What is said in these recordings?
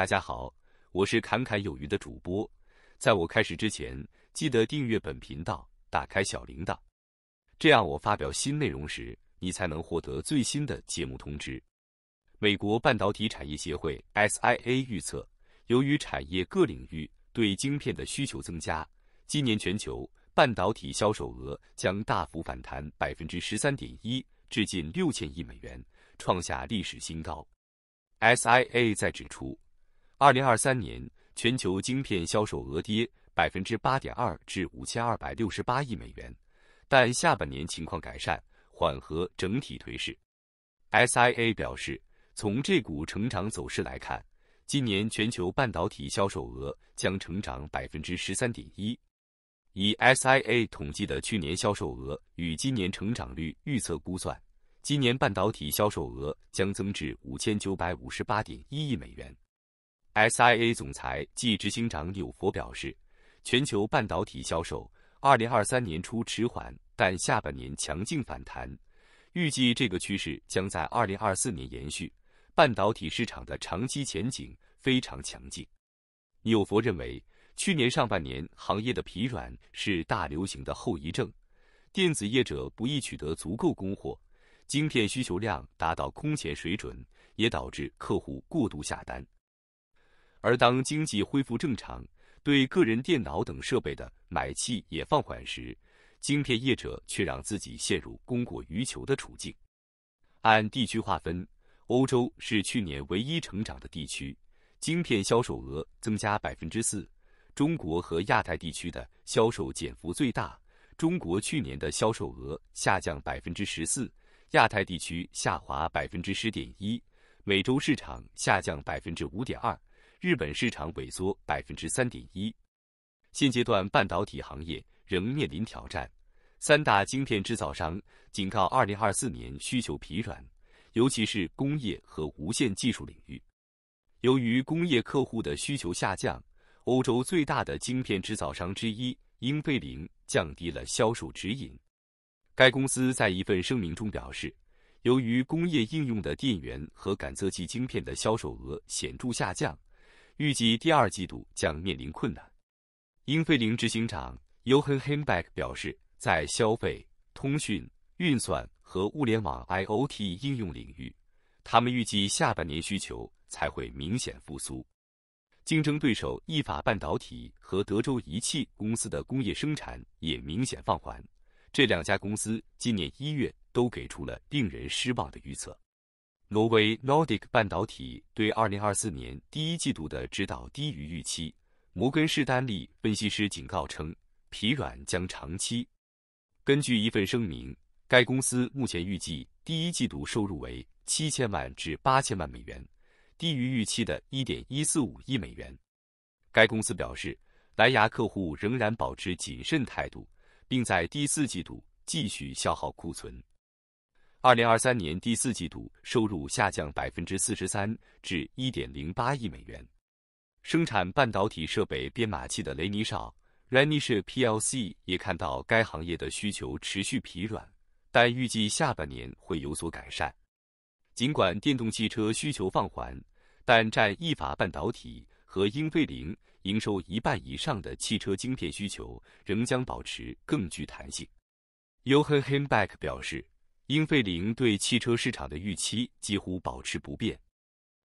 大家好，我是侃侃有余的主播。在我开始之前，记得订阅本频道，打开小铃铛，这样我发表新内容时，你才能获得最新的节目通知。美国半导体产业协会 SIA 预测，由于产业各领域对晶片的需求增加，今年全球半导体销售额将大幅反弹百分之十三点一，至近六千亿美元，创下历史新高。SIA 在指出。二零二三年全球晶片销售额跌百分之八点二，至五千二百六十八亿美元，但下半年情况改善，缓和整体颓势。SIA 表示，从这股成长走势来看，今年全球半导体销售额将成长百分之十三点一。以 SIA 统计的去年销售额与今年成长率预测估算，今年半导体销售额将增至五千九百五十八点一亿美元。SIA 总裁暨执行长纽佛表示，全球半导体销售二零二三年初迟缓，但下半年强劲反弹，预计这个趋势将在二零二四年延续。半导体市场的长期前景非常强劲。纽佛认为，去年上半年行业的疲软是大流行的后遗症，电子业者不易取得足够供货，晶片需求量达到空前水准，也导致客户过度下单。而当经济恢复正常，对个人电脑等设备的买气也放缓时，晶片业者却让自己陷入供过于求的处境。按地区划分，欧洲是去年唯一成长的地区，晶片销售额增加百分之四。中国和亚太地区的销售减幅最大，中国去年的销售额下降百分之十四，亚太地区下滑百分之十点一，美洲市场下降百分之五点二。日本市场萎缩百分之三点一。现阶段半导体行业仍面临挑战，三大晶片制造商警告，二零二四年需求疲软，尤其是工业和无线技术领域。由于工业客户的需求下降，欧洲最大的晶片制造商之一英飞凌降低了销售指引。该公司在一份声明中表示，由于工业应用的电源和感测器晶片的销售额显著下降。预计第二季度将面临困难。英飞凌执行长 Johan h i n b e c k 表示，在消费、通讯、运算和物联网 （IOT） 应用领域，他们预计下半年需求才会明显复苏。竞争对手意法半导体和德州仪器公司的工业生产也明显放缓。这两家公司今年一月都给出了令人失望的预测。挪威 Nordic 半导体对2024年第一季度的指导低于预期。摩根士丹利分析师警告称，疲软将长期。根据一份声明，该公司目前预计第一季度收入为7000万至8000万美元，低于预期的1.145亿美元。该公司表示，蓝牙客户仍然保持谨慎态度，并在第四季度继续消耗库存。二零二三年第四季度收入下降百分之四十三至一点零八亿美元。生产半导体设备编码器的雷尼绍 r a n i s a PLC） 也看到该行业的需求持续疲软，但预计下半年会有所改善。尽管电动汽车需求放缓，但占意法半导体和英飞凌营收一半以上的汽车晶片需求仍将保持更具弹性。Johan h i m b a c k 表示。英飞凌对汽车市场的预期几乎保持不变。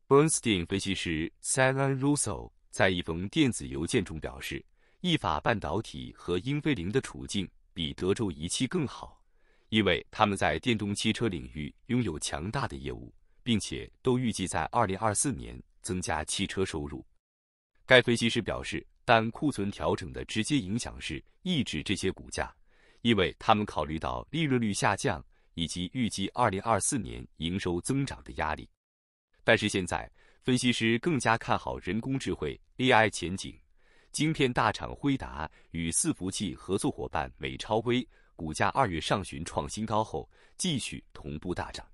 Bernstein 分析师 s e l o n Russo 在一封电子邮件中表示，意法半导体和英飞凌的处境比德州仪器更好，因为他们在电动汽车领域拥有强大的业务，并且都预计在二零二四年增加汽车收入。该分析师表示，但库存调整的直接影响是抑制这些股价，因为他们考虑到利润率下降。以及预计二零二四年营收增长的压力，但是现在分析师更加看好人工智慧 AI 前景。晶片大厂辉达与伺服器合作伙伴美超威股价二月上旬创新高后，继续同步大涨。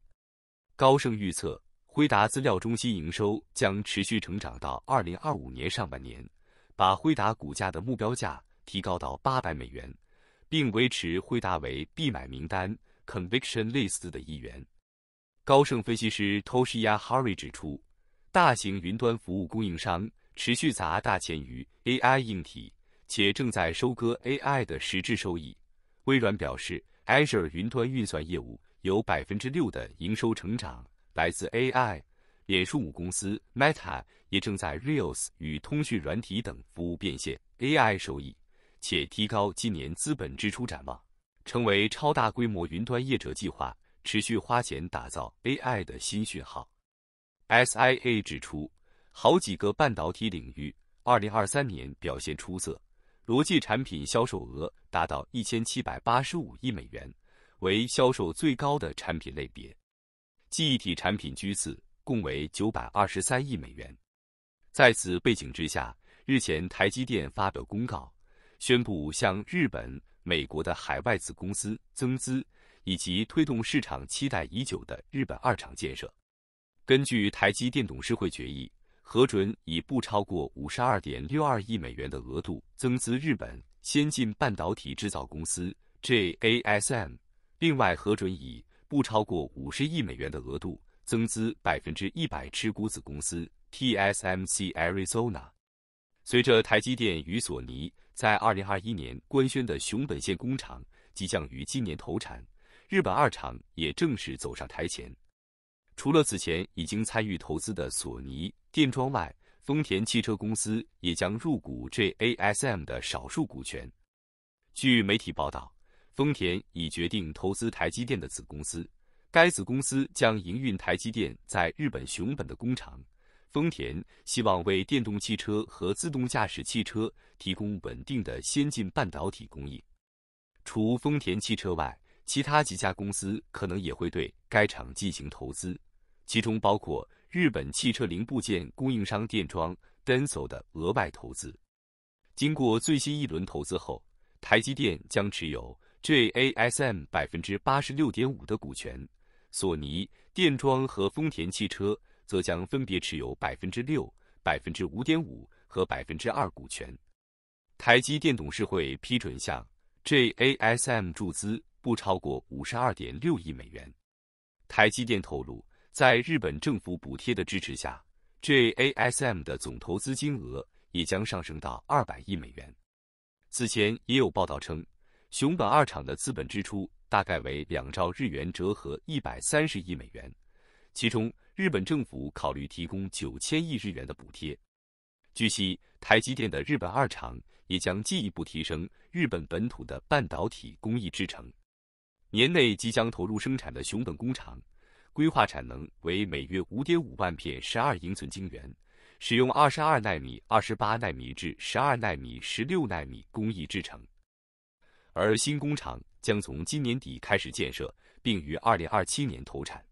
高盛预测，辉达资料中心营收将持续成长到二零二五年上半年，把辉达股价的目标价提高到八百美元，并维持辉达为必买名单。Conviction 类似的一员，高盛分析师 Toshiya h a r i 指出，大型云端服务供应商持续砸大钱于 AI 硬体，且正在收割 AI 的实质收益。微软表示，Azure 云端运算业务有6%的营收成长来自 AI。脸书母公司 Meta 也正在 Reels 与通讯软体等服务变现 AI 收益，且提高今年资本支出展望。成为超大规模云端业者计划持续花钱打造 AI 的新讯号。SIA 指出，好几个半导体领域，二零二三年表现出色，逻辑产品销售额达到一千七百八十五亿美元，为销售最高的产品类别，记忆体产品居次，共为九百二十三亿美元。在此背景之下，日前台积电发表公告，宣布向日本。美国的海外子公司增资，以及推动市场期待已久的日本二厂建设。根据台积电董事会决议，核准以不超过五十二点六二亿美元的额度增资日本先进半导体制造公司 JASM，另外核准以不超过五十亿美元的额度增资百分之一百持股子公司 TSMC Arizona。随着台积电与索尼。在二零二一年官宣的熊本县工厂即将于今年投产，日本二厂也正式走上台前。除了此前已经参与投资的索尼、电装外，丰田汽车公司也将入股 JASM 的少数股权。据媒体报道，丰田已决定投资台积电的子公司，该子公司将营运台积电在日本熊本的工厂。丰田希望为电动汽车和自动驾驶汽车提供稳定的先进半导体供应。除丰田汽车外，其他几家公司可能也会对该厂进行投资，其中包括日本汽车零部件供应商电装 （Denso） 的额外投资。经过最新一轮投资后，台积电将持有 JASM 百分之八十六点五的股权。索尼、电装和丰田汽车。则将分别持有百分之六、百分之五点五和百分之二股权。台积电董事会批准向 JASM 注资不超过五十二点六亿美元。台积电透露，在日本政府补贴的支持下，JASM 的总投资金额也将上升到二百亿美元。此前也有报道称，熊本二厂的资本支出大概为两兆日元，折合一百三十亿美元，其中。日本政府考虑提供九千亿日元的补贴。据悉，台积电的日本二厂也将进一步提升日本本土的半导体工艺制程。年内即将投入生产的熊本工厂，规划产能为每月五点五万片十二英寸晶圆，使用二十二纳米、二十八纳米至十二纳米、十六纳米工艺制程。而新工厂将从今年底开始建设，并于二零二七年投产。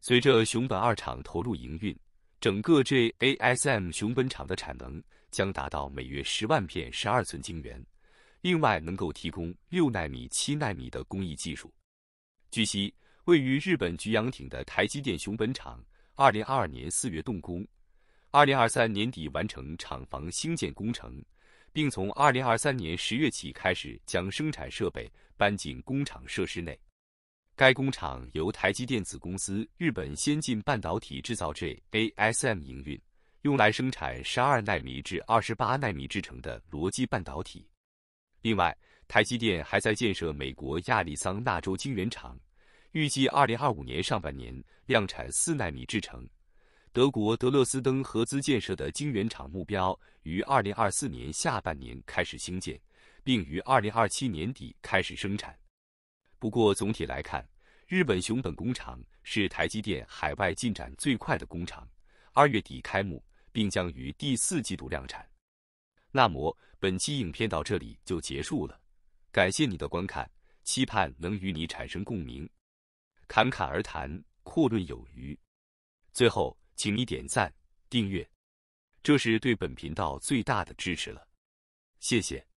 随着熊本二厂投入营运，整个 JASM 熊本厂的产能将达到每月十万片十二寸晶圆，另外能够提供六纳米、七纳米的工艺技术。据悉，位于日本菊阳町的台积电熊本厂，二零二二年四月动工，二零二三年底完成厂房兴建工程，并从二零二三年十月起开始将生产设备搬进工厂设施内。该工厂由台积电子公司日本先进半导体制造 （JASM） 营运，用来生产十二纳米至二十八纳米制成的逻辑半导体。另外，台积电还在建设美国亚利桑那州晶圆厂，预计二零二五年上半年量产四纳米制成。德国德勒斯登合资建设的晶圆厂目标于二零二四年下半年开始兴建，并于二零二七年底开始生产。不过总体来看，日本熊本工厂是台积电海外进展最快的工厂，二月底开幕，并将于第四季度量产。那么本期影片到这里就结束了，感谢你的观看，期盼能与你产生共鸣，侃侃而谈，阔论有余。最后，请你点赞、订阅，这是对本频道最大的支持了，谢谢。